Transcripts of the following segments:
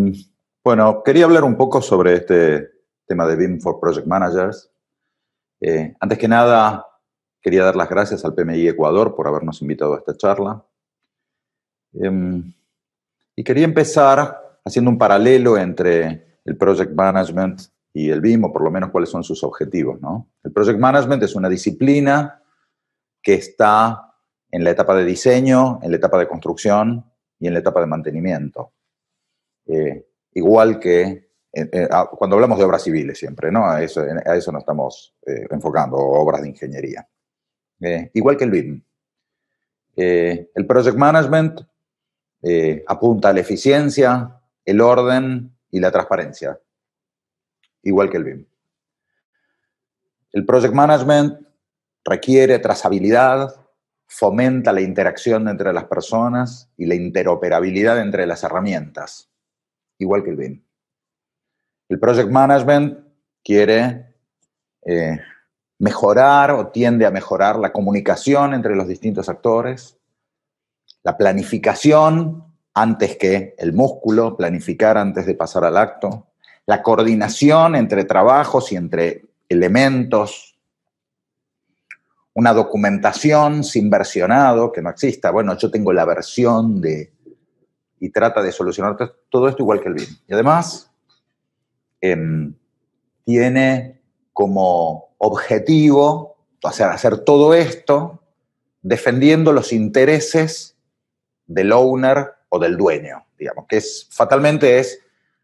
Mm, bueno, quería hablar un poco sobre este tema de BIM for Project Managers. Eh, antes que nada, quería dar las gracias al PMI Ecuador por habernos invitado a esta charla. Em, y quería empezar haciendo un paralelo entre el Project Management y el BIM, o por lo menos cuáles son sus objetivos. El Project Management es una disciplina que está en la etapa de diseño, en la etapa de construcción y en la etapa de mantenimiento. Eh, igual que cuando hablamos de obras civiles siempre, ¿no? A eso, a eso nos estamos eh, enfocando, obras de ingeniería. Eh, igual que el BIM. el project management apunta a la eficiencia, el orden y la transparencia. Igual que el BIM. El project management requiere trazabilidad, fomenta la interacción entre las personas y la interoperabilidad entre las herramientas igual que el BIM. El Project Management quiere eh, mejorar o tiende a mejorar la comunicación entre los distintos actores, la planificación antes que el músculo, planificar antes de pasar al acto, la coordinación entre trabajos y entre elementos, una documentación sin versionado que no exista. Bueno, yo tengo la versión de y trata de solucionar todo esto igual que el BIM. Y además, em, tiene como objetivo hacer todo esto defendiendo los intereses del owner o del dueño, digamos, que es, fatalmente es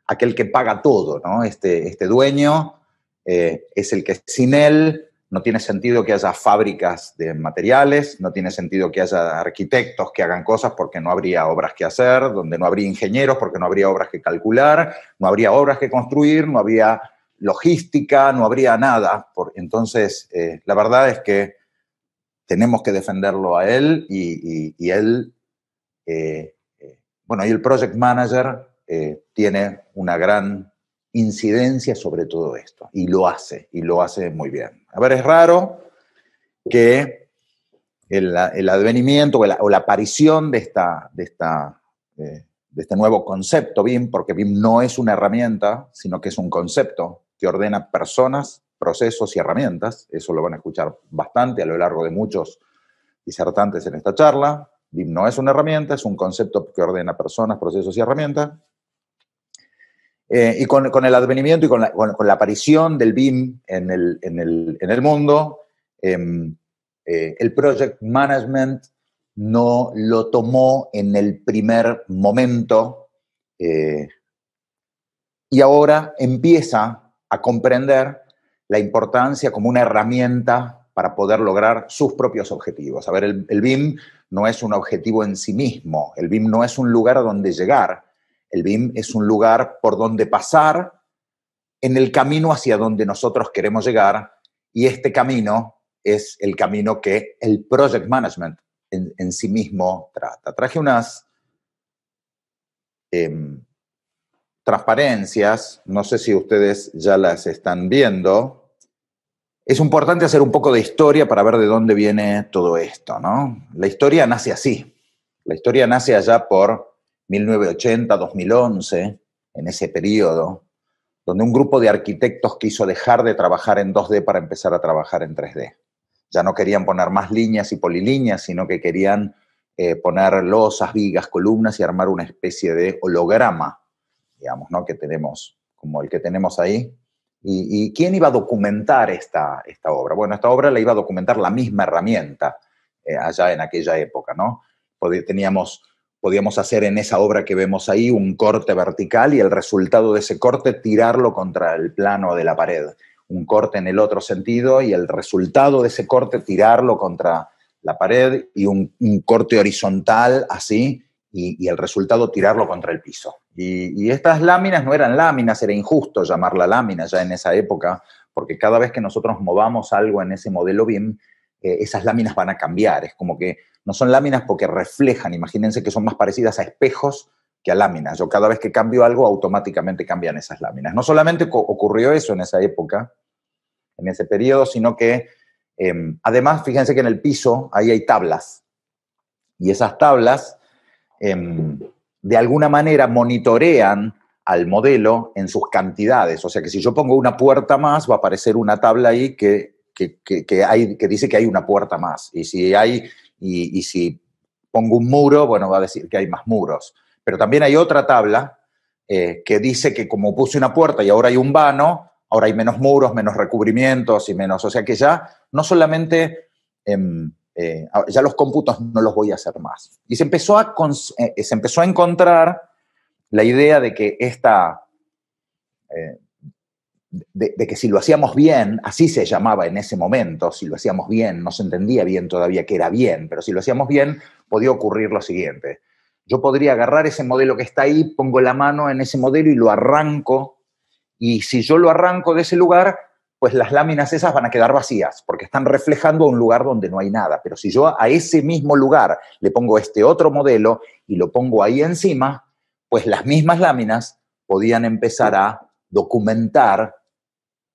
aquel que paga todo, ¿no? Este, este dueño eh, es el que sin él no tiene sentido que haya fábricas de materiales, no tiene sentido que haya arquitectos que hagan cosas porque no habría obras que hacer, donde no habría ingenieros porque no habría obras que calcular, no habría obras que construir, no habría logística, no habría nada. Entonces, eh, la verdad es que tenemos que defenderlo a él y, él, eh, eh, bueno, y el project manager tiene una gran incidencia sobre todo esto. Y lo hace, y lo hace muy bien. A ver, es raro que el, advenimiento o la, aparición de, esta, de, esta, eh, de este nuevo concepto BIM, porque BIM no es una herramienta, sino que es un concepto que ordena personas, procesos y herramientas. Eso lo van a escuchar bastante a lo largo de muchos disertantes en esta charla. BIM no es una herramienta, es un concepto que ordena personas, procesos y herramientas. Eh, y con, el advenimiento y con la, aparición del BIM en el, mundo, em, eh, el project management no lo tomó en el primer momento eh, y ahora empieza a comprender la importancia como una herramienta para poder lograr sus propios objetivos. A ver, el, el BIM no es un objetivo en sí mismo, el BIM no es un lugar a donde llegar, el BIM es un lugar por donde pasar en el camino hacia donde nosotros queremos llegar y este camino es el camino que el project management en, sí mismo trata. Traje unas em, transparencias, no sé si ustedes ya las están viendo. Es importante hacer un poco de historia para ver de dónde viene todo esto, ¿no? La historia nace así. La historia nace allá por 1980, 2011, en ese periodo, donde un grupo de arquitectos quiso dejar de trabajar en 2D para empezar a trabajar en 3D. Ya no querían poner más líneas y polilíneas, sino que querían eh, poner losas, vigas, columnas y armar una especie de holograma, digamos, ¿no? Que tenemos, como el que tenemos ahí. ¿Y, quién iba a documentar esta, esta, obra? Bueno, esta obra la iba a documentar la misma herramienta eh, allá en aquella época, ¿no? Porque teníamos podíamos hacer en esa obra que vemos ahí un corte vertical y el resultado de ese corte tirarlo contra el plano de la pared. Un corte en el otro sentido y el resultado de ese corte tirarlo contra la pared y un, corte horizontal así y, el resultado tirarlo contra el piso. Y, estas láminas no eran láminas, era injusto llamarla lámina ya en esa época, porque cada vez que nosotros movamos algo en ese modelo BIM, eh, esas láminas van a cambiar. Es como que no son láminas porque reflejan, imagínense que son más parecidas a espejos que a láminas. Yo cada vez que cambio algo, automáticamente cambian esas láminas. No solamente ocurrió eso en esa época, en ese periodo, sino que em, además, fíjense que en el piso ahí hay tablas. Y esas tablas, em, de alguna manera, monitorean al modelo en sus cantidades. O sea que si yo pongo una puerta más, va a aparecer una tabla ahí que, que, dice que hay una puerta más. Y si hay y, si pongo un muro, bueno, va a decir que hay más muros. Pero también hay otra tabla eh, que dice que como puse una puerta y ahora hay un vano, ahora hay menos muros, menos recubrimientos y menos. O sea que ya no solamente, em, eh, ya los cómputos no los voy a hacer más. Y se empezó a, eh, se empezó a encontrar la idea de que esta, de, que si lo hacíamos bien, así se llamaba en ese momento, si lo hacíamos bien, no se entendía bien todavía que era bien, pero si lo hacíamos bien, podía ocurrir lo siguiente. Yo podría agarrar ese modelo que está ahí, pongo la mano en ese modelo y lo arranco, y si yo lo arranco de ese lugar, pues las láminas esas van a quedar vacías, porque están reflejando un lugar donde no hay nada. Pero si yo a ese mismo lugar le pongo este otro modelo y lo pongo ahí encima, pues las mismas láminas podían empezar a documentar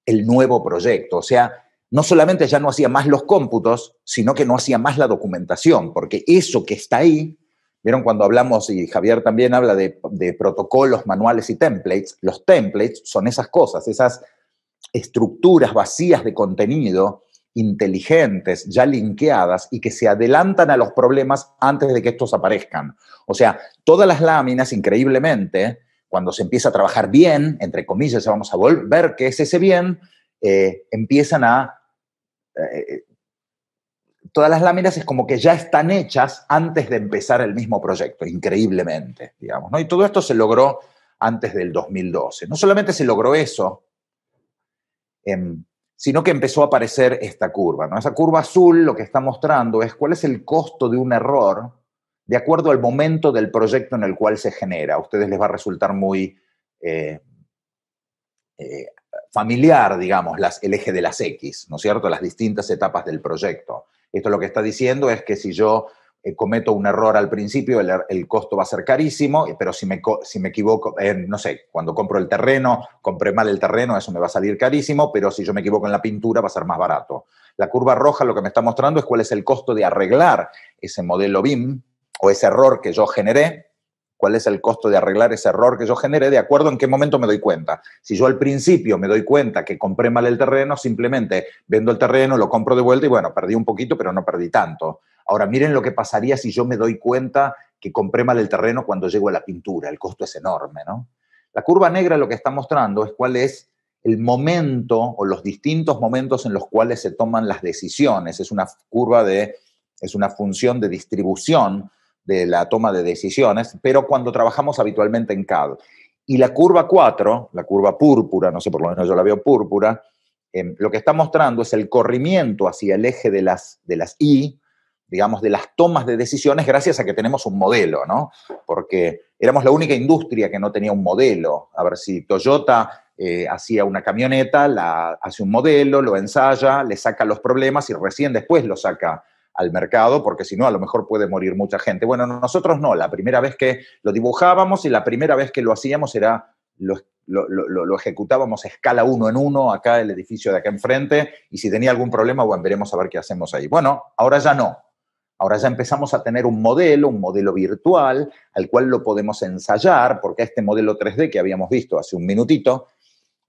el nuevo proyecto. O sea, no solamente ya no hacía más los cómputos, sino que no hacía más la documentación, porque eso que está ahí, vieron cuando hablamos, y Javier también habla de, de protocolos, manuales y templates, los templates son esas cosas, esas estructuras vacías de contenido inteligentes, ya linkeadas y que se adelantan a los problemas antes de que estos aparezcan. O sea, todas las láminas, increíblemente, cuando se empieza a trabajar bien, entre comillas, vamos a ver qué es ese bien, eh, empiezan a... Eh, todas las láminas es como que ya están hechas antes de empezar el mismo proyecto, increíblemente, digamos. Y todo esto se logró antes del 2012. No solamente se logró eso, em, sino que empezó a aparecer esta curva. ¿no? Esa curva azul lo que está mostrando es cuál es el costo de un error de acuerdo al momento del proyecto en el cual se genera. A ustedes les va a resultar muy eh, eh, familiar, digamos, el eje de las X, ¿no es cierto? Las distintas etapas del proyecto. Esto lo que está diciendo es que si yo eh, cometo un error al principio, er, el, costo va a ser carísimo, pero si me, si me equivoco, no sé, cuando compro el terreno, compré mal el terreno, eso me va a salir carísimo, pero si yo me equivoco en la pintura va a ser más barato. La curva roja lo que me está mostrando es cuál es el costo de arreglar ese modelo BIM, o ese error que yo generé, cuál es el costo de arreglar ese error que yo generé, de acuerdo en qué momento me doy cuenta. Si yo al principio me doy cuenta que compré mal el terreno, simplemente vendo el terreno, lo compro de vuelta y bueno, perdí un poquito, pero no perdí tanto. Ahora miren lo que pasaría si yo me doy cuenta que compré mal el terreno cuando llego a la pintura, el costo es enorme, ¿no? La curva negra lo que está mostrando es cuál es el momento o los distintos momentos en los cuales se toman las decisiones. Es una curva de, es una función de distribución de la toma de decisiones, pero cuando trabajamos habitualmente en CAD. Y la curva 4, la curva púrpura, no sé, por lo menos yo la veo púrpura, em, lo que está mostrando es el corrimiento hacia el eje de las, de las I, digamos, de las tomas de decisiones gracias a que tenemos un modelo, ¿no? Porque éramos la única industria que no tenía un modelo. A ver, si Toyota eh, hacía una camioneta, la, hace un modelo, lo ensaya, le saca los problemas y recién después lo saca al mercado, porque si no, a lo mejor puede morir mucha gente. Bueno, nosotros no, la primera vez que lo dibujábamos y la primera vez que lo hacíamos era lo, ejecutábamos a escala uno en uno, acá el edificio de acá enfrente, y si tenía algún problema, bueno, veremos a ver qué hacemos ahí. Bueno, ahora ya no. Ahora ya empezamos a tener un modelo, un modelo virtual, al cual lo podemos ensayar, porque este modelo 3D que habíamos visto hace un minutito,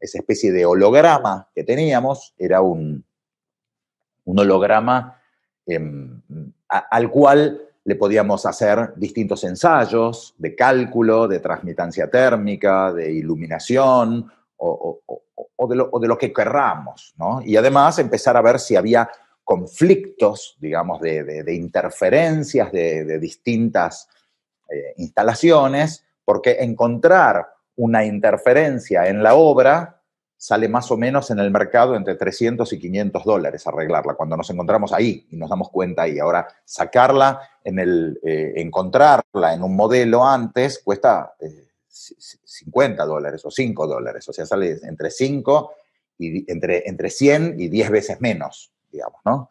esa especie de holograma que teníamos, era un, un holograma Em, al cual le podíamos hacer distintos ensayos de cálculo, de transmitancia térmica, de iluminación o, de, lo, que querramos. Y además empezar a ver si había conflictos, digamos, de, interferencias de, distintas eh, instalaciones, porque encontrar una interferencia en la obra sale más o menos en el mercado entre 300 y 500 dólares arreglarla, cuando nos encontramos ahí y nos damos cuenta ahí. Ahora, sacarla, en el, eh, encontrarla en un modelo antes cuesta 50 eh, dólares o 5 dólares, o sea, sale entre 5 y entre, entre 100 y 10 veces menos, digamos, ¿no?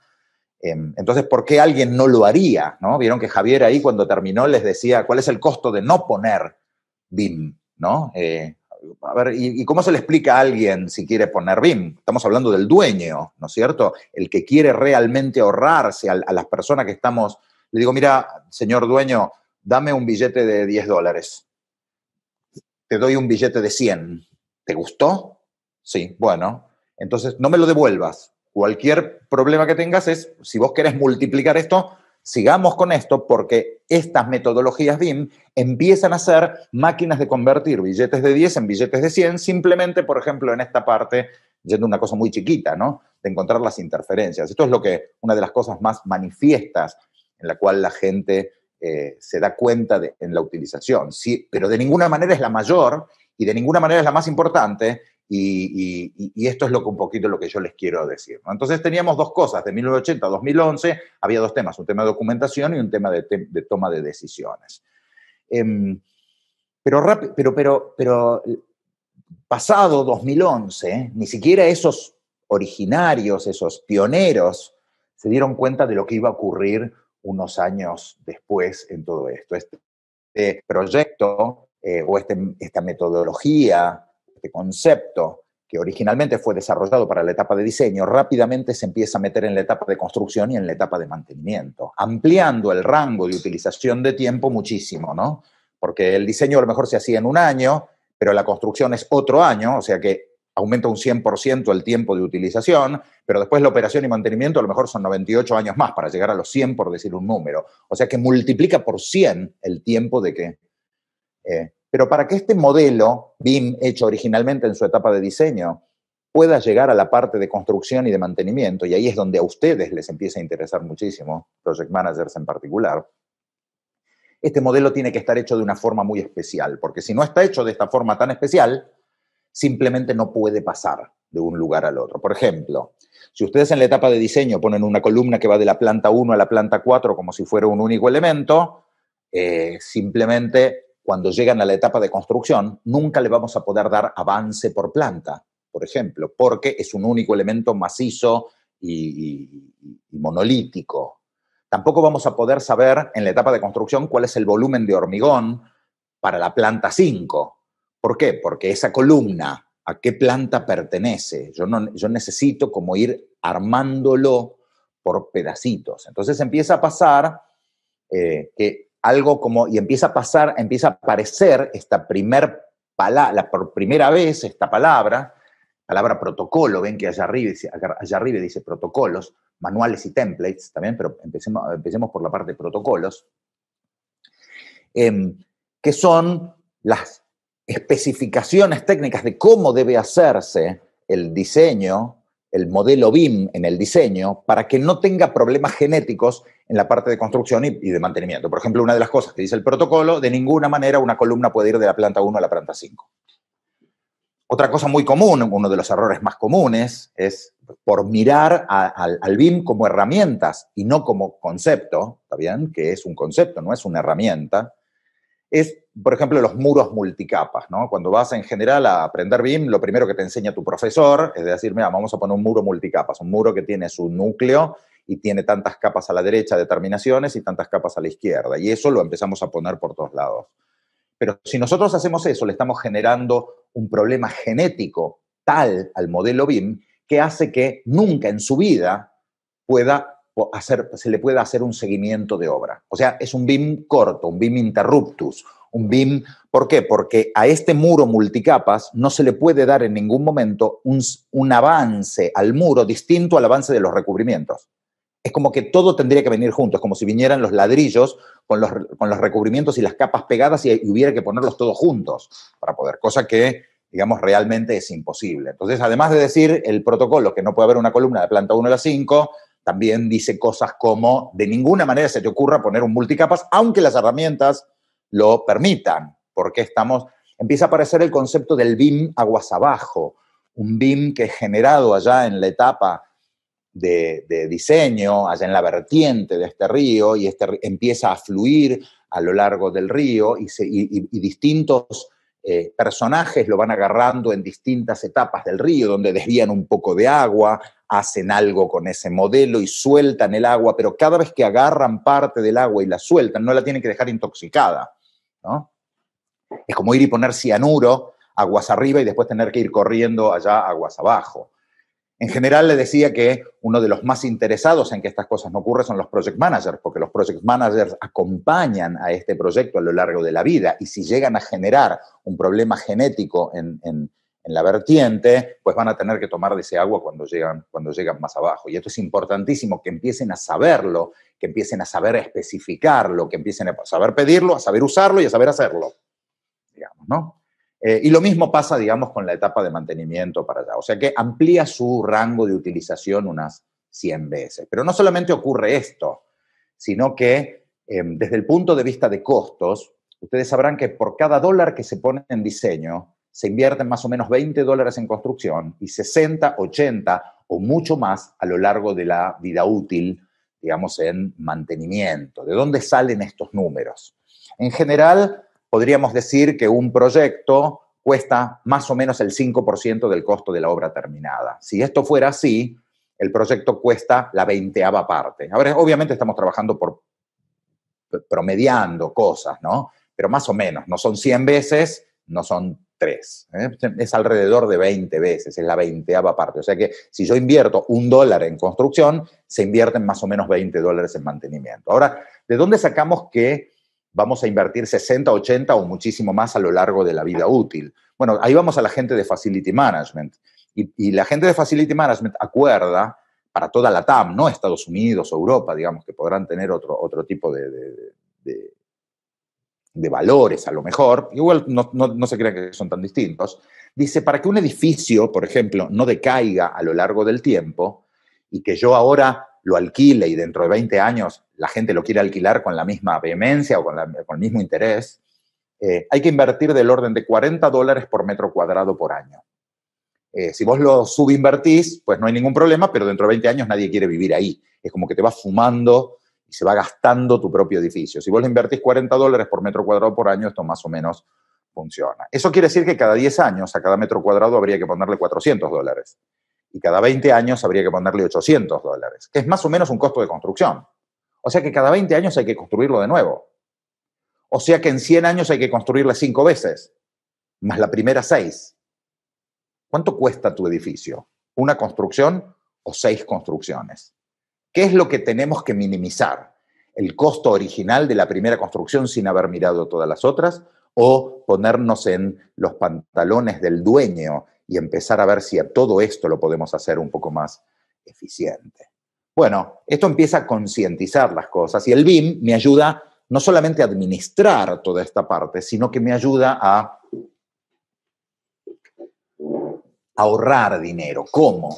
Em, entonces, ¿por qué alguien no lo haría? ¿no? Vieron que Javier ahí cuando terminó les decía cuál es el costo de no poner BIM, ¿no? Eh, a ver, ¿y, cómo se le explica a alguien si quiere poner BIM? Estamos hablando del dueño, ¿no es cierto? El que quiere realmente ahorrarse a, a las personas que estamos. Le digo, mira, señor dueño, dame un billete de 10 dólares. Te doy un billete de 100. ¿Te gustó? Sí, bueno. Entonces, no me lo devuelvas. Cualquier problema que tengas es, si vos querés multiplicar esto, sigamos con esto porque estas metodologías BIM empiezan a ser máquinas de convertir billetes de 10 en billetes de 100, simplemente, por ejemplo, en esta parte, yendo una cosa muy chiquita, ¿no? De encontrar las interferencias. Esto es lo que, una de las cosas más manifiestas en la cual la gente eh, se da cuenta de, en la utilización, sí, pero de ninguna manera es la mayor y de ninguna manera es la más importante y, esto es lo un poquito lo que yo les quiero decir. Entonces teníamos dos cosas, de 1980 a 2011 había dos temas, un tema de documentación y un tema de, toma de decisiones. Em, pero, pero, pero, pasado 2011, ni siquiera esos originarios, esos pioneros, se dieron cuenta de lo que iba a ocurrir unos años después en todo esto. Este proyecto eh, o este, esta metodología este concepto que originalmente fue desarrollado para la etapa de diseño, rápidamente se empieza a meter en la etapa de construcción y en la etapa de mantenimiento, ampliando el rango de utilización de tiempo muchísimo, ¿no? Porque el diseño a lo mejor se hacía en un año, pero la construcción es otro año, o sea que aumenta un 100% el tiempo de utilización, pero después la operación y mantenimiento a lo mejor son 98 años más para llegar a los 100, por decir un número. O sea que multiplica por 100 el tiempo de que eh, pero para que este modelo, BIM, hecho originalmente en su etapa de diseño, pueda llegar a la parte de construcción y de mantenimiento, y ahí es donde a ustedes les empieza a interesar muchísimo, project managers en particular, este modelo tiene que estar hecho de una forma muy especial, porque si no está hecho de esta forma tan especial, simplemente no puede pasar de un lugar al otro. Por ejemplo, si ustedes en la etapa de diseño ponen una columna que va de la planta 1 a la planta 4 como si fuera un único elemento, eh, simplemente cuando llegan a la etapa de construcción, nunca le vamos a poder dar avance por planta, por ejemplo, porque es un único elemento macizo y, monolítico. Tampoco vamos a poder saber en la etapa de construcción cuál es el volumen de hormigón para la planta 5. ¿Por qué? Porque esa columna, ¿a qué planta pertenece? Yo, no, necesito como ir armándolo por pedacitos. Entonces empieza a pasar eh, que algo como, y empieza a pasar, empieza a aparecer esta primera palabra, por primera vez esta palabra, palabra protocolo, ven que allá arriba, allá arriba dice protocolos, manuales y templates también, pero empecemos, empecemos por la parte de protocolos, em, que son las especificaciones técnicas de cómo debe hacerse el diseño, el modelo BIM en el diseño, para que no tenga problemas genéticos en la parte de construcción y, de mantenimiento. Por ejemplo, una de las cosas que dice el protocolo, de ninguna manera una columna puede ir de la planta 1 a la planta 5. Otra cosa muy común, uno de los errores más comunes, es por mirar al, BIM como herramientas y no como concepto, ¿está bien? Que es un concepto, no es una herramienta. Es, por ejemplo, los muros multicapas, ¿no? Cuando vas en general a aprender BIM, lo primero que te enseña tu profesor es decir, mira, vamos a poner un muro multicapas, un muro que tiene su núcleo y tiene tantas capas a la derecha de terminaciones y tantas capas a la izquierda. Y eso lo empezamos a poner por todos lados. Pero si nosotros hacemos eso, le estamos generando un problema genético tal al modelo BIM que hace que nunca en su vida pueda hacer, se le pueda hacer un seguimiento de obra. O sea, es un BIM corto, un BIM interruptus, un BIM. ¿Por qué? Porque a este muro multicapas no se le puede dar en ningún momento un avance al muro distinto al avance de los recubrimientos es como que todo tendría que venir juntos, como si vinieran los ladrillos con los, con los recubrimientos y las capas pegadas y, hubiera que ponerlos todos juntos para poder, cosa que, digamos, realmente es imposible. Entonces, además de decir el protocolo, que no puede haber una columna de planta 1 a la 5, también dice cosas como, de ninguna manera se te ocurra poner un multicapas, aunque las herramientas lo permitan, porque estamos, empieza a aparecer el concepto del BIM aguas abajo, un BIM que es generado allá en la etapa de, diseño allá en la vertiente de este río y este empieza a fluir a lo largo del río y, distintos eh, personajes lo van agarrando en distintas etapas del río, donde desvían un poco de agua, hacen algo con ese modelo y sueltan el agua, pero cada vez que agarran parte del agua y la sueltan, no la tienen que dejar intoxicada. ¿no? Es como ir y poner cianuro aguas arriba y después tener que ir corriendo allá aguas abajo. En general le decía que uno de los más interesados en que estas cosas no ocurran son los project managers, porque los project managers acompañan a este proyecto a lo largo de la vida y si llegan a generar un problema genético en, la vertiente, pues van a tener que tomar de ese agua cuando llegan, cuando llegan más abajo. Y esto es importantísimo, que empiecen a saberlo, que empiecen a saber especificarlo, que empiecen a saber pedirlo, a saber usarlo y a saber hacerlo, digamos, ¿no? Eh, y lo mismo pasa, digamos, con la etapa de mantenimiento para allá. O sea que amplía su rango de utilización unas 100 veces. Pero no solamente ocurre esto, sino que em, desde el punto de vista de costos, ustedes sabrán que por cada dólar que se pone en diseño, se invierten más o menos 20 dólares en construcción y 60, 80 o mucho más a lo largo de la vida útil, digamos, en mantenimiento. ¿De dónde salen estos números? En general, podríamos decir que un proyecto cuesta más o menos el 5% del costo de la obra terminada. Si esto fuera así, el proyecto cuesta la veinteava parte. Ahora, obviamente estamos trabajando por promediando cosas, ¿no? Pero más o menos, no son 100 veces, no son 3. ¿eh? Es alrededor de 20 veces, es la veinteava parte. O sea que si yo invierto un dólar en construcción, se invierten más o menos 20 dólares en mantenimiento. Ahora, ¿de dónde sacamos que vamos a invertir 60, 80 o muchísimo más a lo largo de la vida útil. Bueno, ahí vamos a la gente de Facility Management. Y, la gente de Facility Management acuerda para toda la TAM, no Estados Unidos o Europa, digamos, que podrán tener otro, otro tipo de, de, valores a lo mejor, igual no, no se crean que son tan distintos, dice, para que un edificio, por ejemplo, no decaiga a lo largo del tiempo y que yo ahora lo alquile y dentro de 20 años la gente lo quiere alquilar con la misma vehemencia o con, el mismo interés, eh, hay que invertir del orden de 40 dólares por metro cuadrado por año. Eh, si vos lo subinvertís, pues no hay ningún problema, pero dentro de 20 años nadie quiere vivir ahí. Es como que te va fumando y se va gastando tu propio edificio. Si vos le invertís 40 dólares por metro cuadrado por año, esto más o menos funciona. Eso quiere decir que cada 10 años, a cada metro cuadrado, habría que ponerle 400 dólares y cada 20 años habría que ponerle 800 dólares, que es más o menos un costo de construcción. O sea que cada 20 años hay que construirlo de nuevo. O sea que en 100 años hay que construirle cinco veces, más la primera seis. ¿Cuánto cuesta tu edificio? ¿Una construcción o seis construcciones? ¿Qué es lo que tenemos que minimizar? ¿El costo original de la primera construcción sin haber mirado todas las otras? ¿O ponernos en los pantalones del dueño y empezar a ver si a todo esto lo podemos hacer un poco más eficiente. Bueno, esto empieza a concientizar las cosas y el BIM me ayuda no solamente a administrar toda esta parte, sino que me ayuda a ahorrar dinero. ¿Cómo?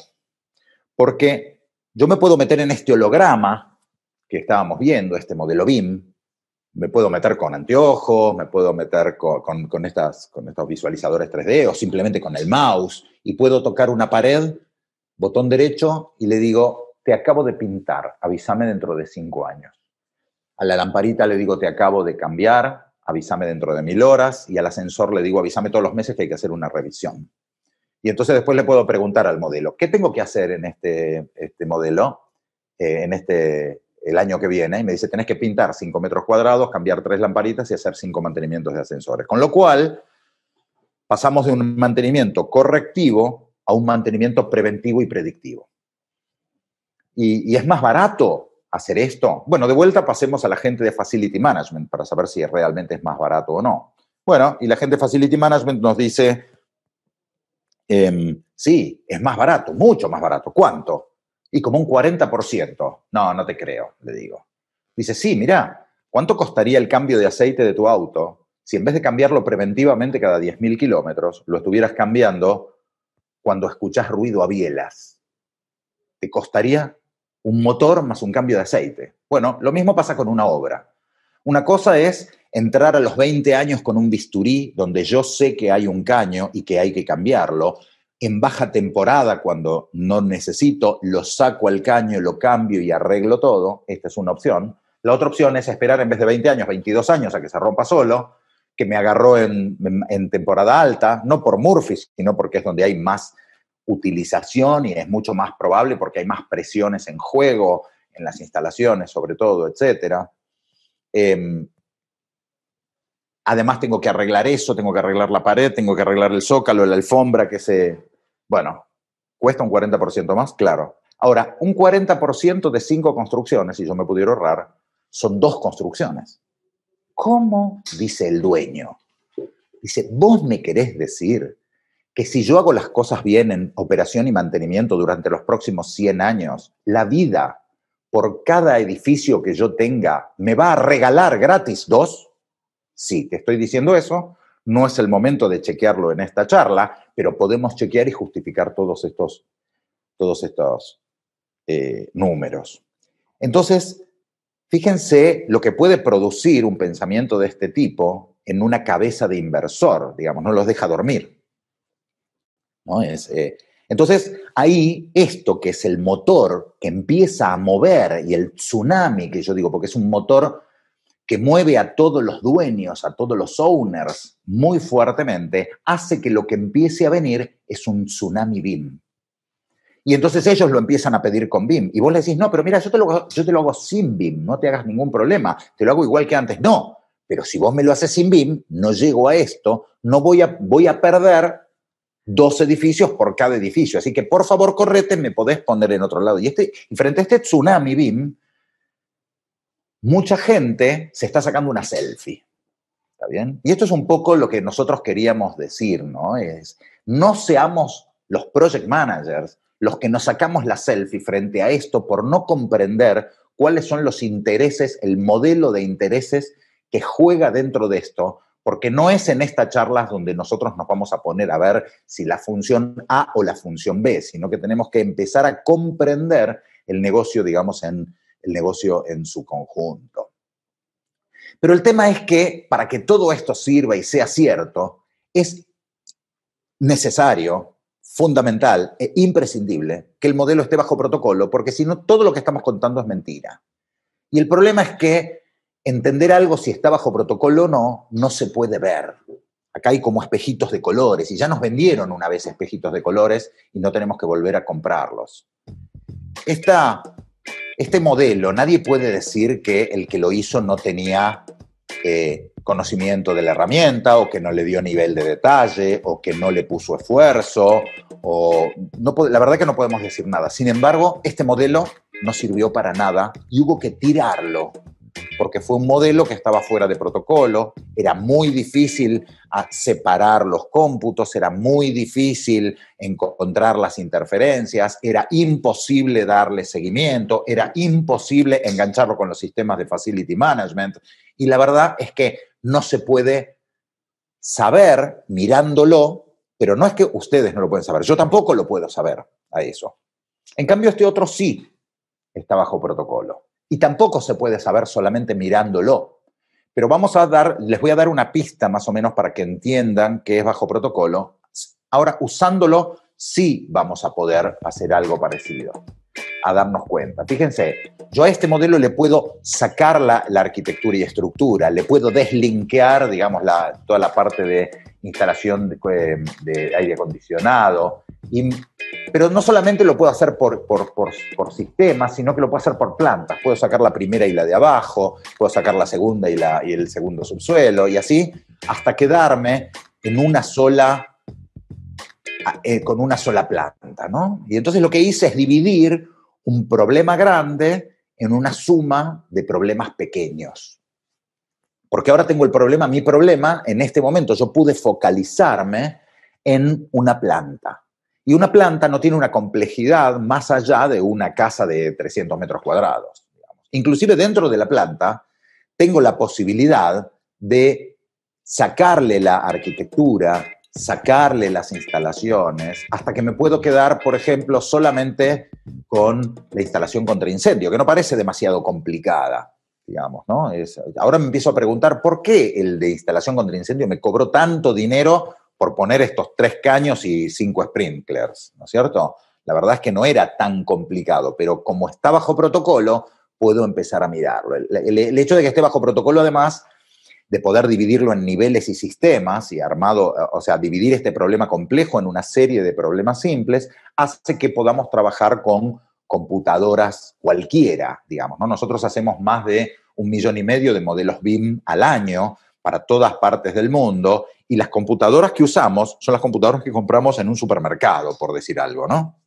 Porque yo me puedo meter en este holograma que estábamos viendo, este modelo BIM, me puedo meter con anteojos, me puedo meter con, estas, con estos visualizadores 3D o simplemente con el mouse y puedo tocar una pared, botón derecho y le digo, te acabo de pintar, avísame dentro de cinco años. A la lamparita le digo, te acabo de cambiar, avísame dentro de mil horas y al ascensor le digo, avísame todos los meses que hay que hacer una revisión. Y entonces después le puedo preguntar al modelo, ¿qué tengo que hacer en este, este modelo, eh, en este el año que viene y me dice, tenés que pintar 5 metros cuadrados, cambiar tres lamparitas y hacer cinco mantenimientos de ascensores. Con lo cual, pasamos de un mantenimiento correctivo a un mantenimiento preventivo y predictivo. Y, es más barato hacer esto. Bueno, de vuelta pasemos a la gente de Facility Management para saber si realmente es más barato o no. Bueno, y la gente de Facility Management nos dice, em, sí, es más barato, mucho más barato. ¿Cuánto? Y como un 40%. No, no te creo, le digo. Dice, sí, mira, ¿cuánto costaría el cambio de aceite de tu auto si en vez de cambiarlo preventivamente cada 10.000 kilómetros, lo estuvieras cambiando cuando escuchas ruido a bielas? Te costaría un motor más un cambio de aceite. Bueno, lo mismo pasa con una obra. Una cosa es entrar a los 20 años con un bisturí donde yo sé que hay un caño y que hay que cambiarlo, en baja temporada, cuando no necesito, lo saco al caño, lo cambio y arreglo todo. Esta es una opción. La otra opción es esperar en vez de 20 años, 22 años a que se rompa solo, que me agarró en, temporada alta, no por Murphy, sino porque es donde hay más utilización y es mucho más probable porque hay más presiones en juego, en las instalaciones sobre todo, etc. Em, además tengo que arreglar eso, tengo que arreglar la pared, tengo que arreglar el zócalo, la alfombra que se, bueno, cuesta un 40% más, claro. Ahora, un 40% de cinco construcciones, si yo me pudiera ahorrar, son dos construcciones. ¿Cómo? Dice el dueño. Dice, vos me querés decir que si yo hago las cosas bien en operación y mantenimiento durante los próximos 100 años, la vida por cada edificio que yo tenga me va a regalar gratis dos. Sí, te estoy diciendo eso no es el momento de chequearlo en esta charla, pero podemos chequear y justificar todos estos, todos estos eh, números. Entonces, fíjense lo que puede producir un pensamiento de este tipo en una cabeza de inversor, digamos, no los deja dormir. Eh, entonces, ahí esto que es el motor que empieza a mover y el tsunami que yo digo, porque es un motor que mueve a todos los dueños, a todos los owners muy fuertemente, hace que lo que empiece a venir es un tsunami BIM. Y entonces ellos lo empiezan a pedir con BIM. Y vos le decís, no, pero mira, yo te, lo, yo te lo hago sin BIM, no te hagas ningún problema, te lo hago igual que antes. No, pero si vos me lo haces sin BIM, no llego a esto, no voy a, voy a perder dos edificios por cada edificio. Así que por favor, correte, me podés poner en otro lado. Y, este, frente a este tsunami BIM, mucha gente se está sacando una selfie. ¿Está bien? Y esto es un poco lo que nosotros queríamos decir, ¿no? Es, no seamos los project managers los que nos sacamos la selfie frente a esto por no comprender cuáles son los intereses, el modelo de intereses que juega dentro de esto, porque no es en estas charlas donde nosotros nos vamos a poner a ver si la función A o la función B, sino que tenemos que empezar a comprender el negocio, digamos, en, el negocio en su conjunto. Pero el tema es que para que todo esto sirva y sea cierto, es necesario, fundamental e imprescindible que el modelo esté bajo protocolo, porque si no, todo lo que estamos contando es mentira. Y el problema es que entender algo si está bajo protocolo o no, no se puede ver. Acá hay como espejitos de colores y ya nos vendieron una vez espejitos de colores y no tenemos que volver a comprarlos. Esta este modelo, nadie puede decir que el que lo hizo no tenía eh, conocimiento de la herramienta o que no le dio nivel de detalle o que no le puso esfuerzo. O no, la verdad que no podemos decir nada. Sin embargo, este modelo no sirvió para nada y hubo que tirarlo porque fue un modelo que estaba fuera de protocolo, era muy difícil ah, separar los cómputos, era muy difícil encontrar las interferencias, era imposible darle seguimiento, era imposible engancharlo con los sistemas de facility management. Y la verdad es que no se puede saber mirándolo, pero no es que ustedes no lo pueden saber, yo tampoco lo puedo saber a eso. En cambio, este otro sí está bajo protocolo y tampoco se puede saber solamente mirándolo. Pero vamos a dar, les voy a dar una pista más o menos para que entiendan que es bajo protocolo. Ahora, usándolo, sí vamos a poder hacer algo parecido, a darnos cuenta. Fíjense, yo a este modelo le puedo sacar la, arquitectura y estructura, le puedo deslinkear, digamos, la, toda la parte de instalación de, de aire acondicionado, y pero no solamente lo puedo hacer por, por, sistemas, sino que lo puedo hacer por plantas. Puedo sacar la primera y la de abajo, puedo sacar la segunda y, y el segundo subsuelo, y así hasta quedarme en una sola, ah, eh, con una sola planta. ¿no? Y entonces lo que hice es dividir un problema grande en una suma de problemas pequeños. Porque ahora tengo el problema, mi problema, en este momento yo pude focalizarme en una planta y una planta no tiene una complejidad más allá de una casa de 300 metros cuadrados. Inclusive dentro de la planta tengo la posibilidad de sacarle la arquitectura, sacarle las instalaciones, hasta que me puedo quedar, por ejemplo, solamente con la instalación contra incendio, que no parece demasiado complicada, digamos, ahora me empiezo a preguntar por qué el de instalación contra incendio me cobró tanto dinero por poner estos tres caños y cinco sprinklers, ¿no es cierto? La verdad es que no era tan complicado, pero como está bajo protocolo, puedo empezar a mirarlo. El, hecho de que esté bajo protocolo, además, de poder dividirlo en niveles y sistemas y armado, eh, o sea, dividir este problema complejo en una serie de problemas simples, hace que podamos trabajar con computadoras cualquiera, digamos. ¿no? Nosotros hacemos más de un millón y medio de modelos BIM al año para todas partes del mundo y las computadoras que usamos son las computadoras que compramos en un supermercado, por decir algo, ¿no?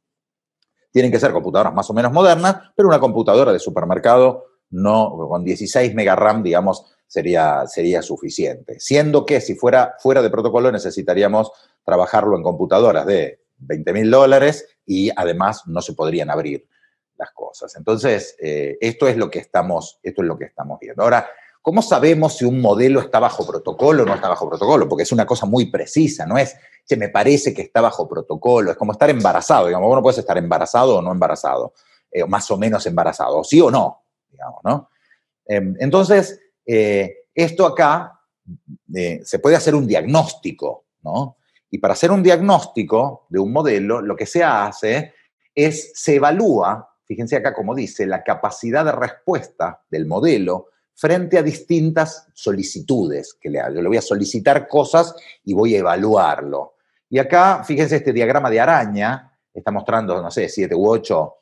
Tienen que ser computadoras más o menos modernas, pero una computadora de supermercado no, con 16 mega RAM, digamos, sería, sería suficiente. Siendo que si fuera fuera de protocolo necesitaríamos trabajarlo en computadoras de 20 mil dólares y además no se podrían abrir las cosas. Entonces, eh, esto es lo que estamos, esto es lo que estamos viendo. Ahora, ¿Cómo sabemos si un modelo está bajo protocolo o no está bajo protocolo? Porque es una cosa muy precisa, no es, che, me parece que está bajo protocolo, es como estar embarazado, digamos, vos no puedes estar embarazado o no embarazado, eh, más o menos embarazado, o sí o no, digamos, ¿no? Em, entonces, eh, esto acá eh, se puede hacer un diagnóstico, ¿no? Y para hacer un diagnóstico de un modelo, lo que se hace es, se evalúa, fíjense acá como dice, la capacidad de respuesta del modelo, frente a distintas solicitudes que le hago. Yo le voy a solicitar cosas y voy a evaluarlo. Y acá, fíjense, este diagrama de araña está mostrando, no sé, siete u ocho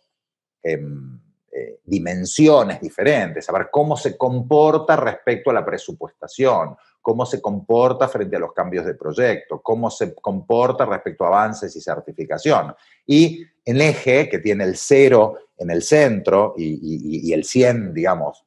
em, eh, dimensiones diferentes, a ver cómo se comporta respecto a la presupuestación, cómo se comporta frente a los cambios de proyecto, cómo se comporta respecto a avances y certificación. Y el eje que tiene el cero en el centro y, y el 100, digamos,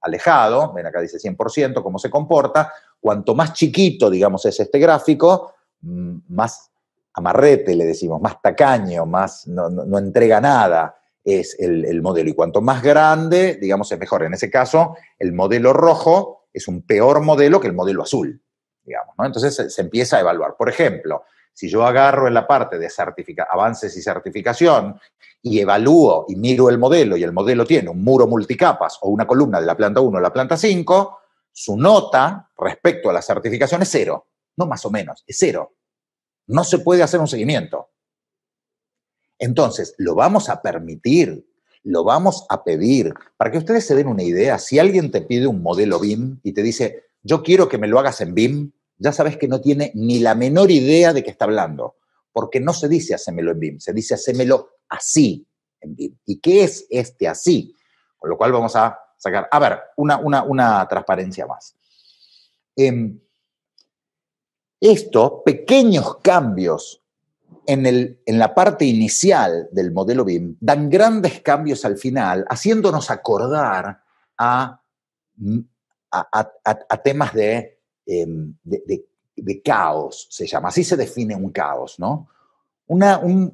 alejado, ven acá dice 100%, cómo se comporta, cuanto más chiquito, digamos, es este gráfico, mm, más amarrete, le decimos, más tacaño, más no, entrega nada es el, modelo. Y cuanto más grande, digamos, es mejor. En ese caso, el modelo rojo es un peor modelo que el modelo azul, digamos. Entonces se, empieza a evaluar. Por ejemplo, si yo agarro en la parte de avances y certificación y evalúo y miro el modelo y el modelo tiene un muro multicapas o una columna de la planta 1 a la planta 5, su nota respecto a la certificación es cero, no más o menos, es cero. No se puede hacer un seguimiento. Entonces, lo vamos a permitir, lo vamos a pedir. Para que ustedes se den una idea, si alguien te pide un modelo BIM y te dice, yo quiero que me lo hagas en BIM, ya sabes que no tiene ni la menor idea de qué está hablando, porque no se dice hacémelo en BIM, se dice hacémelo así en BIM. ¿Y qué es este así? Con lo cual vamos a sacar, a ver, una, una, transparencia más. Em, estos pequeños cambios en, el, en, la parte inicial del modelo BIM dan grandes cambios al final, haciéndonos acordar a, a temas de Em, de, caos, se llama. Así se define un caos, ¿no? un,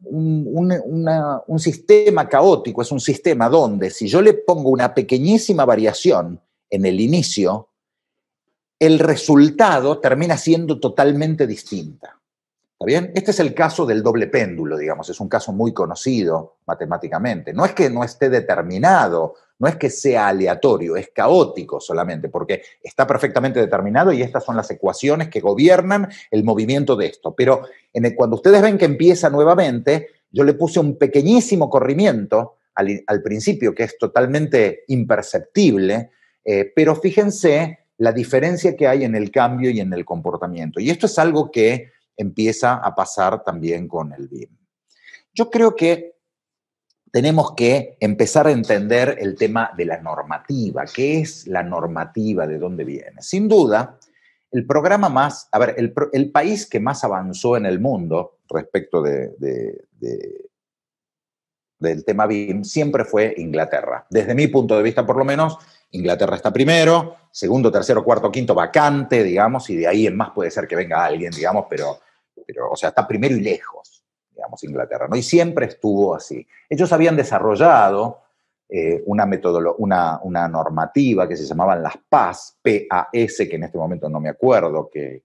un sistema caótico es un sistema donde si yo le pongo una pequeñísima variación en el inicio, el resultado termina siendo totalmente distinta. ¿Está bien? Este es el caso del doble péndulo, digamos, es un caso muy conocido matemáticamente. No es que no esté determinado, no es que sea aleatorio, es caótico solamente, porque está perfectamente determinado y estas son las ecuaciones que gobiernan el movimiento de esto. Pero cuando ustedes ven que empieza nuevamente, yo le puse un pequeñísimo corrimiento al, principio, que es totalmente imperceptible, eh, pero fíjense la diferencia que hay en el cambio y en el comportamiento. Y esto es algo que empieza a pasar también con el BIM. Yo creo que tenemos que empezar a entender el tema de la normativa. ¿Qué es la normativa? ¿De dónde viene? Sin duda, el programa más, a ver, el, país que más avanzó en el mundo respecto de, del tema BIM siempre fue Inglaterra. Desde mi punto de vista, por lo menos, Inglaterra está primero, segundo, tercero, cuarto, quinto, vacante, digamos, y de ahí en más puede ser que venga alguien, digamos, pero pero, o sea, está primero y lejos, digamos, Inglaterra, ¿no? Y siempre estuvo así. Ellos habían desarrollado eh, una, una, normativa que se llamaban las PAS, PAS, que en este momento no me acuerdo qué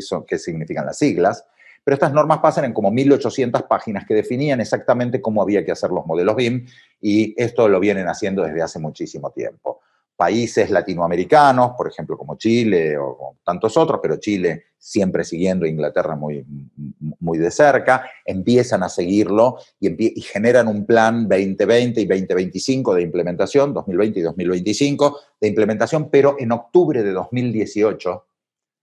son, significan las siglas, pero estas normas pasan en como 1800 páginas que definían exactamente cómo había que hacer los modelos BIM y esto lo vienen haciendo desde hace muchísimo tiempo países latinoamericanos, por ejemplo, como Chile o, tantos otros, pero Chile siempre siguiendo a Inglaterra muy, muy de cerca, empiezan a seguirlo y, generan un plan 2020 y 2025 de implementación, 2020 y 2025 de implementación, pero en octubre de 2018,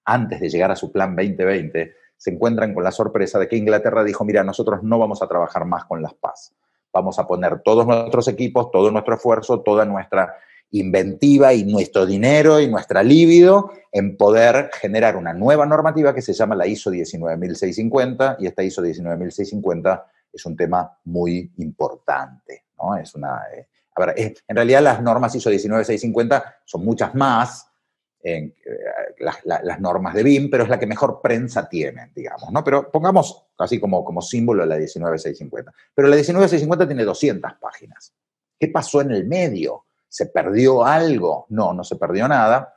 antes de llegar a su plan 2020, se encuentran con la sorpresa de que Inglaterra dijo, mira, nosotros no vamos a trabajar más con las PAS, vamos a poner todos nuestros equipos, todo nuestro esfuerzo, toda nuestra inventiva y nuestro dinero y nuestra libido en poder generar una nueva normativa que se llama la ISO 19650 y esta ISO 19650 es un tema muy importante, ¿no? Es una... Eh, en realidad las normas ISO 19650 son muchas más, en, eh, las normas de BIM, pero es la que mejor prensa tiene, digamos, ¿no? Pero pongamos así como, como símbolo la 19650. Pero la 19650 tiene 200 páginas. ¿Qué pasó en el medio? ¿Se perdió algo? No, no se perdió nada.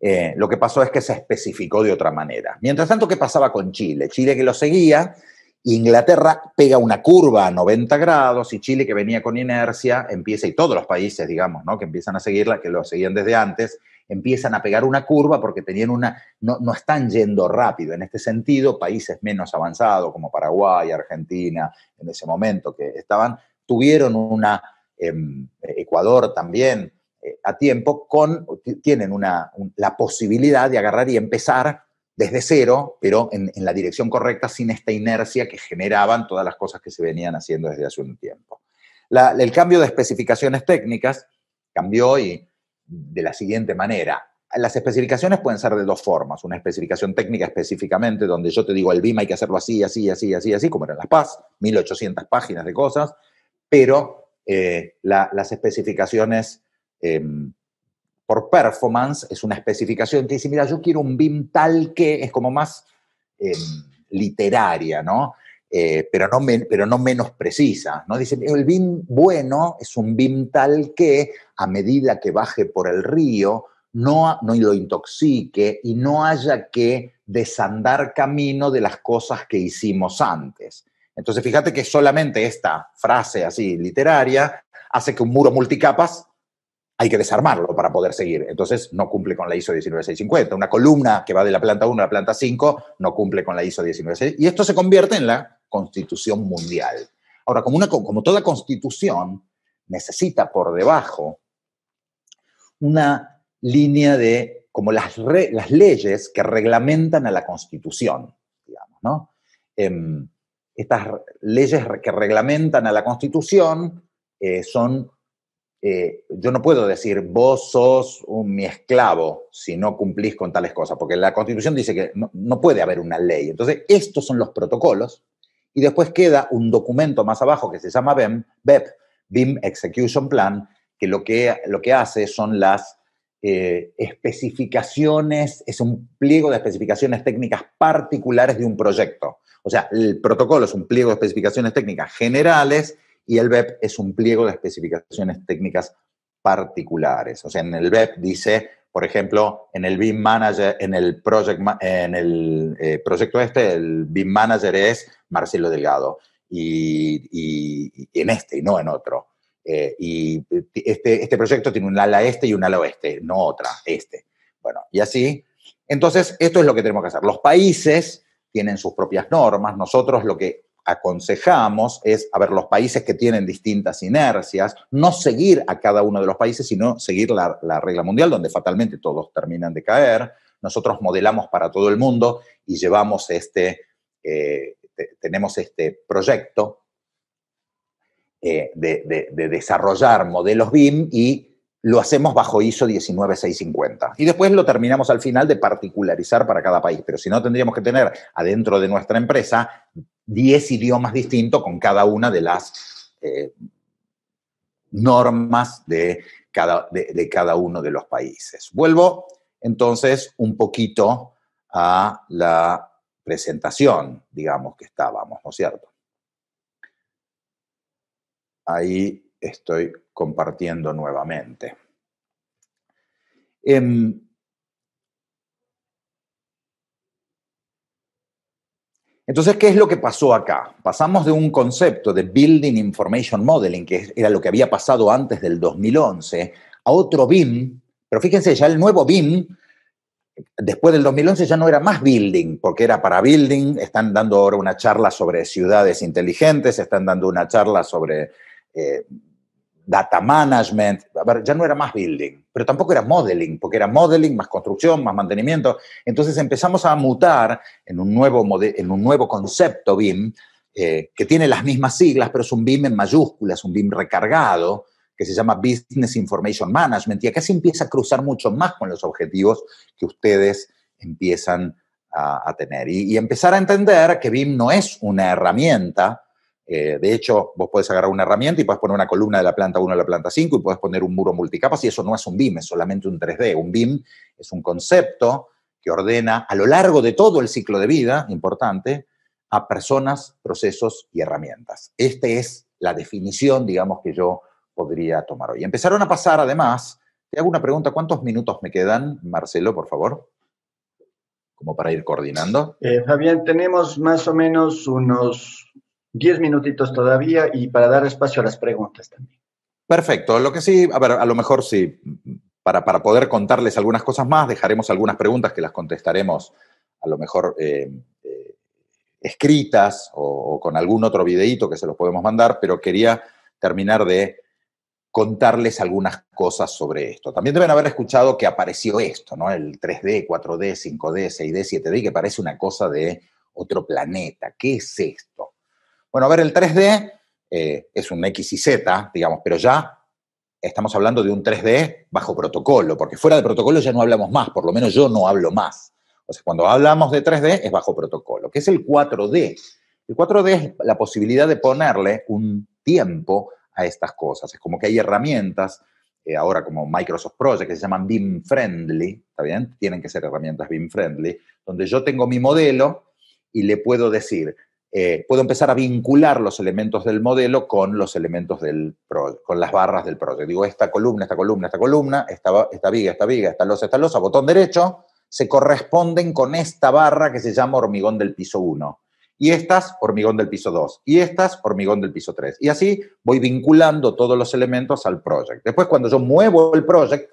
Eh, lo que pasó es que se especificó de otra manera. Mientras tanto, ¿qué pasaba con Chile? Chile que lo seguía, Inglaterra pega una curva a 90 grados y Chile que venía con inercia empieza, y todos los países, digamos, que empiezan a seguirla, que lo seguían desde antes, empiezan a pegar una curva porque tenían una, no, no están yendo rápido. En este sentido, países menos avanzados como Paraguay, Argentina, en ese momento que estaban, tuvieron una Em, Ecuador también, eh, a tiempo, con, tienen una, la posibilidad de agarrar y empezar desde cero, pero en, la dirección correcta, sin esta inercia que generaban todas las cosas que se venían haciendo desde hace un tiempo. el cambio de especificaciones técnicas cambió y de la siguiente manera. Las especificaciones pueden ser de dos formas. Una especificación técnica específicamente, donde yo te digo el BIM hay que hacerlo así, así, así, así, así, como eran Las Paz, 1800 páginas de cosas, pero eh, las especificaciones em, por performance, es una especificación que dice, mira, yo quiero un BIM tal que es como más em, literaria, eh, pero, no menos precisa, ¿no? Dice, el BIM bueno es un BIM tal que a medida que baje por el río, no lo intoxique y no haya que desandar camino de las cosas que hicimos antes. Entonces, fíjate que solamente esta frase así literaria hace que un muro multicapas hay que desarmarlo para poder seguir. Entonces, no cumple con la ISO 19650. Una columna que va de la planta 1 a la planta 5 no cumple con la ISO 1965. Y esto se convierte en la constitución mundial. Ahora, como, una, como toda constitución, necesita por debajo una línea de como las, las leyes que reglamentan a la constitución, digamos, ¿no? Em, estas leyes que reglamentan a la Constitución eh, son, eh, yo no puedo decir, vos sos un, mi esclavo si no cumplís con tales cosas, porque la Constitución dice que no, puede haber una ley. Entonces, estos son los protocolos y después queda un documento más abajo que se llama BEM, BEP, BIM e Execution Plan, que lo que, lo que hace son las eh, especificaciones, es un pliego de especificaciones técnicas particulares de un proyecto. O sea, el protocolo es un pliego de especificaciones técnicas generales y el BEP es un pliego de especificaciones técnicas particulares. O sea, en el BEP dice, por ejemplo, en el BIM Manager, en el, project, en el eh, proyecto este, el BIM Manager es Marcelo Delgado. y en este y no en otro. Eh, y eh, este, este, proyecto tiene un ala este y un ala oeste, no otra, este. Bueno, y así. Entonces, esto es lo que tenemos que hacer. Los países tienen sus propias normas, nosotros lo que aconsejamos es, a ver, los países que tienen distintas inercias, no seguir a cada uno de los países, sino seguir la, regla mundial, donde fatalmente todos terminan de caer. Nosotros modelamos para todo el mundo y llevamos este, eh, tenemos este proyecto eh, de, desarrollar modelos BIM y lo hacemos bajo ISO 19650. Y después lo terminamos al final de particularizar para cada país. Pero si no, tendríamos que tener adentro de nuestra empresa 10 idiomas distintos con cada una de las eh, normas de cada, de cada uno de los países. Vuelvo entonces un poquito a la presentación, digamos, que estábamos, ¿no es cierto? Ahí estoy compartiendo nuevamente. Em, entonces, ¿qué es lo que pasó acá? Pasamos de un concepto de Building Information Modeling, que era lo que había pasado antes del 2011, a otro BIM, pero fíjense, ya el nuevo BIM, después del 2011 ya no era más Building, porque era para Building, están dando ahora una charla sobre ciudades inteligentes, están dando una charla sobre eh, data management, a ver, ya no era más building, pero tampoco era modeling, porque era modeling más construcción, más mantenimiento. Entonces empezamos a mutar en un nuevo, en un nuevo concepto BIM, eh, que tiene las mismas siglas, pero es un BIM en mayúsculas, un BIM recargado, que se llama Business Information Management, y acá se empieza a cruzar mucho más con los objetivos que ustedes empiezan a, tener. y empezar a entender que BIM no es una herramienta, eh, de hecho, vos podés agarrar una herramienta y podés poner una columna de la planta 1 a la planta 5 y podés poner un muro multicapas y eso no es un BIM, es solamente un 3D. Un BIM es un concepto que ordena a lo largo de todo el ciclo de vida, importante, a personas, procesos y herramientas. Esta es la definición, digamos, que yo podría tomar hoy. Empezaron a pasar, además, te hago una pregunta, ¿cuántos minutos me quedan, Marcelo, por favor? Como para ir coordinando. Eh, Fabián, tenemos más o menos unos diez minutitos todavía y para dar espacio a las preguntas también. Perfecto. Lo que sí, a ver, a lo mejor sí, para, poder contarles algunas cosas más, dejaremos algunas preguntas que las contestaremos a lo mejor eh, eh, escritas o, o, con algún otro videíto que se los podemos mandar, pero quería terminar de contarles algunas cosas sobre esto. También deben haber escuchado que apareció esto, ¿no? El 3D, 4D, 5D, 6D, 7D, que parece una cosa de otro planeta. ¿Qué es esto? Bueno, a ver, el 3D eh, es un X y Z, digamos, pero ya estamos hablando de un 3D bajo protocolo, porque fuera de protocolo ya no hablamos más, por lo menos yo no hablo más. O sea, cuando hablamos de 3D es bajo protocolo, ¿Qué es el 4D. El 4D es la posibilidad de ponerle un tiempo a estas cosas. Es como que hay herramientas, eh, ahora como Microsoft Project, que se llaman Beam Friendly, ¿está bien? Tienen que ser herramientas Beam Friendly, donde yo tengo mi modelo y le puedo decir, eh, puedo empezar a vincular los elementos del modelo con los elementos del con las barras del proyecto. Digo, esta columna, esta columna, esta columna, esta, viga, esta viga, esta losa, esta losa, botón derecho, se corresponden con esta barra que se llama hormigón del piso 1. Y estas, hormigón del piso 2. Y estas, hormigón del piso 3. Y así voy vinculando todos los elementos al proyecto. Después, cuando yo muevo el project,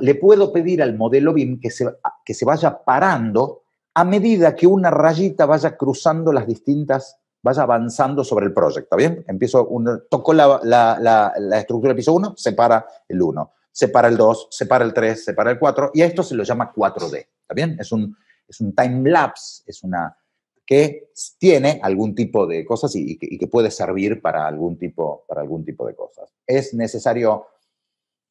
le puedo pedir al modelo BIM que se, que se vaya parando a medida que una rayita vaya cruzando las distintas, vaya avanzando sobre el proyecto, bien? Empiezo, un, toco la, estructura del piso 1, separa el 1, separa el 2, separa el 3, separa el 4, y a esto se lo llama 4D, ¿está bien? Es un, es time lapse, es una que tiene algún tipo de cosas y, que, puede servir para algún, tipo, para algún tipo de cosas. Es necesario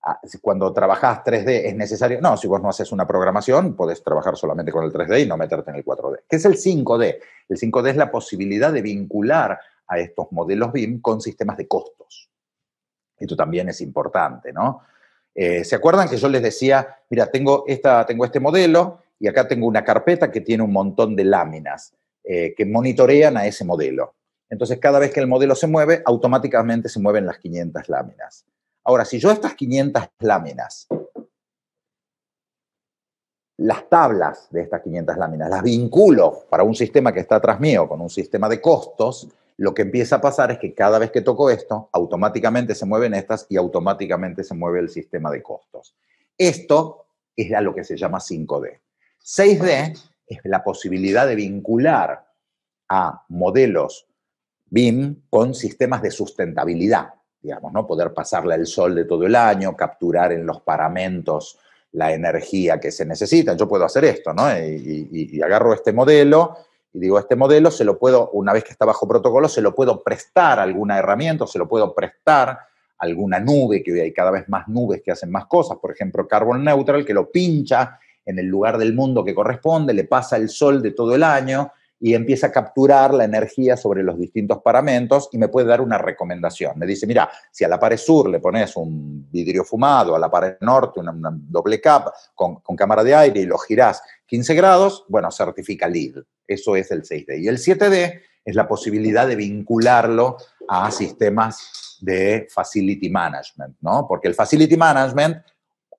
Ah, cuando trabajas 3D es necesario. No, si vos no haces una programación, podés trabajar solamente con el 3D y no meterte en el 4D. ¿Qué es el 5D? El 5D es la posibilidad de vincular a estos modelos BIM con sistemas de costos. Esto también es importante, ¿no? Eh, ¿Se acuerdan que yo les decía, mira, tengo, tengo este modelo y acá tengo una carpeta que tiene un montón de láminas eh, que monitorean a ese modelo? Entonces, cada vez que el modelo se mueve, automáticamente se mueven las 500 láminas. Ahora, si yo estas 500 láminas, las tablas de estas 500 láminas, las vinculo para un sistema que está atrás mío con un sistema de costos, lo que empieza a pasar es que cada vez que toco esto, automáticamente se mueven estas y automáticamente se mueve el sistema de costos. Esto es a lo que se llama 5D. 6D es la posibilidad de vincular a modelos BIM con sistemas de sustentabilidad digamos, ¿no? Poder pasarle el sol de todo el año, capturar en los paramentos la energía que se necesita. Yo puedo hacer esto, ¿no? Y, agarro este modelo y digo, este modelo se lo puedo, una vez que está bajo protocolo, se lo puedo prestar alguna herramienta, se lo puedo prestar alguna nube, que hoy hay cada vez más nubes que hacen más cosas, por ejemplo, Carbon Neutral, que lo pincha en el lugar del mundo que corresponde, le pasa el sol de todo el año, y empieza a capturar la energía sobre los distintos paramentos y me puede dar una recomendación. Me dice, mira, si a la pared sur le pones un vidrio fumado, a la pared norte una, doble cap con, con, cámara de aire y lo girás 15 grados, bueno, certifica lid Eso es el 6D. Y el 7D es la posibilidad de vincularlo a sistemas de facility management, ¿no? Porque el facility management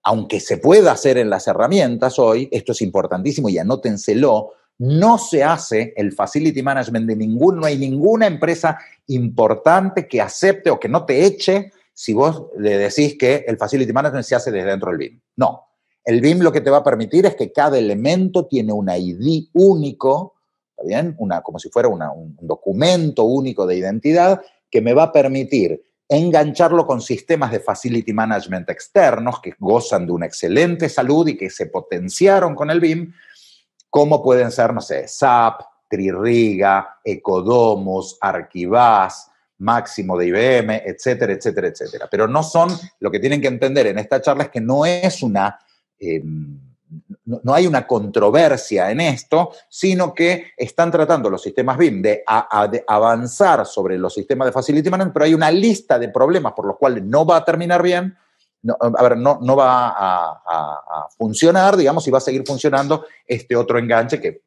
aunque se pueda hacer en las herramientas hoy, esto es importantísimo y anótenselo, no se hace el facility management de ningún, no hay ninguna empresa importante que acepte o que no te eche si vos le decís que el facility management se hace desde dentro del BIM. No. El BIM lo que te va a permitir es que cada elemento tiene un ID único, ¿está bien? Una, como si fuera un documento único de identidad que me va a permitir engancharlo con sistemas de facility management externos que gozan de una excelente salud y que se potenciaron con el BIM, como pueden ser, no sé, SAP, Tririga, Ecodomus, Arquivaz, Máximo de IBM, etcétera, etcétera, etcétera. Pero no son, lo que tienen que entender en esta charla es que no es una... Em, no, hay una controversia en esto, sino que están tratando los sistemas BIM de, avanzar sobre los sistemas de Facility Management, pero hay una lista de problemas por los cuales no va a terminar bien a ver, no, no va a, funcionar, digamos, y va a seguir funcionando este otro enganche que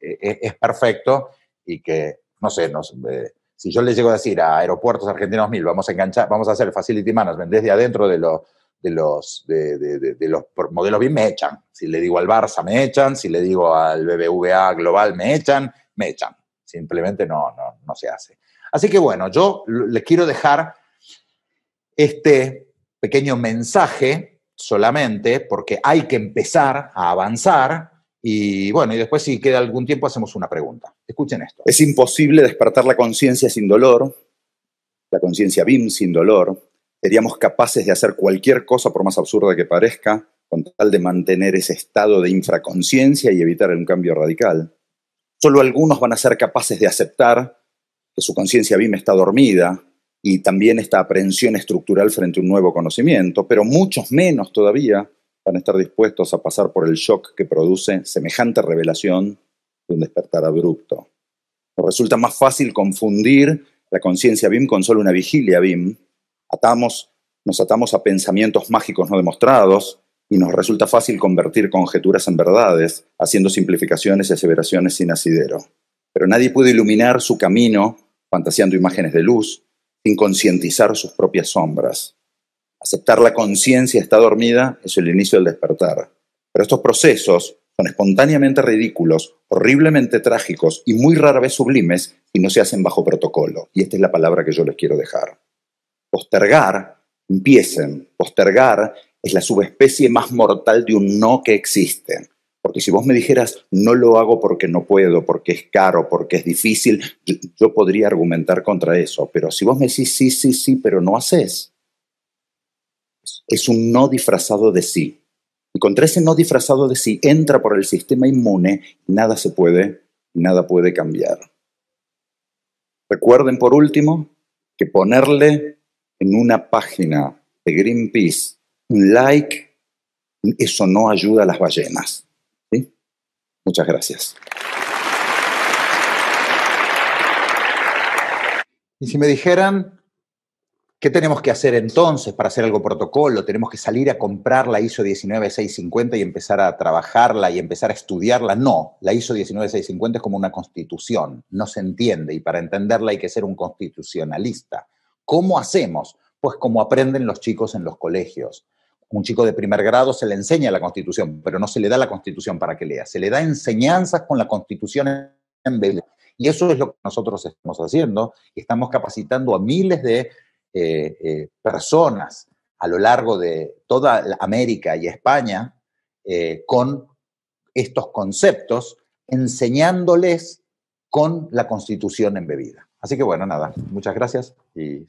eh, e, es perfecto y que, no sé, eh, si yo le llego a decir a Aeropuertos Argentinos 1000, vamos a enganchar, vamos a hacer facility management desde adentro de los de los, de, los modelos BIM me echan. Si le digo al Barça me echan, si le digo al BBVA Global me echan, me echan. Simplemente no, no, no se hace. Así que bueno, yo les quiero dejar este, pequeño mensaje solamente, porque hay que empezar a avanzar. Y bueno, y después si queda algún tiempo hacemos una pregunta. Escuchen esto. Es imposible despertar la conciencia sin dolor, la conciencia BIM sin dolor. Seríamos capaces de hacer cualquier cosa, por más absurda que parezca, con tal de mantener ese estado de infraconciencia y evitar un cambio radical. Solo algunos van a ser capaces de aceptar que su conciencia BIM está dormida y también esta aprensión estructural frente a un nuevo conocimiento, pero muchos menos todavía van a estar dispuestos a pasar por el shock que produce semejante revelación de un despertar abrupto. Nos resulta más fácil confundir la conciencia BIM con solo una vigilia BIM. Atamos, nos atamos a pensamientos mágicos no demostrados y nos resulta fácil convertir conjeturas en verdades, haciendo simplificaciones y aseveraciones sin asidero. Pero nadie pudo iluminar su camino fantaseando imágenes de luz, sin concientizar sus propias sombras. Aceptar la conciencia está dormida es el inicio del despertar. Pero estos procesos son espontáneamente ridículos, horriblemente trágicos y muy rara vez sublimes si no se hacen bajo protocolo. Y esta es la palabra que yo les quiero dejar. Postergar, empiecen, postergar es la subespecie más mortal de un no que existe. Porque si vos me dijeras, no lo hago porque no puedo, porque es caro, porque es difícil, yo podría argumentar contra eso. Pero si vos me decís, sí, sí, sí, pero no haces, es un no disfrazado de sí. Y contra ese no disfrazado de sí entra por el sistema inmune, nada se puede, nada puede cambiar. Recuerden, por último, que ponerle en una página de Greenpeace un like, eso no ayuda a las ballenas. Muchas gracias. Y si me dijeran, ¿qué tenemos que hacer entonces para hacer algo protocolo? ¿Tenemos que salir a comprar la ISO 19650 y empezar a trabajarla y empezar a estudiarla? No, la ISO 19650 es como una constitución, no se entiende y para entenderla hay que ser un constitucionalista. ¿Cómo hacemos? Pues como aprenden los chicos en los colegios un chico de primer grado se le enseña la Constitución, pero no se le da la Constitución para que lea, se le da enseñanzas con la Constitución en Y eso es lo que nosotros estamos haciendo estamos capacitando a miles de eh, eh, personas a lo largo de toda América y España eh, con estos conceptos, enseñándoles con la Constitución embebida. Así que bueno, nada, muchas gracias y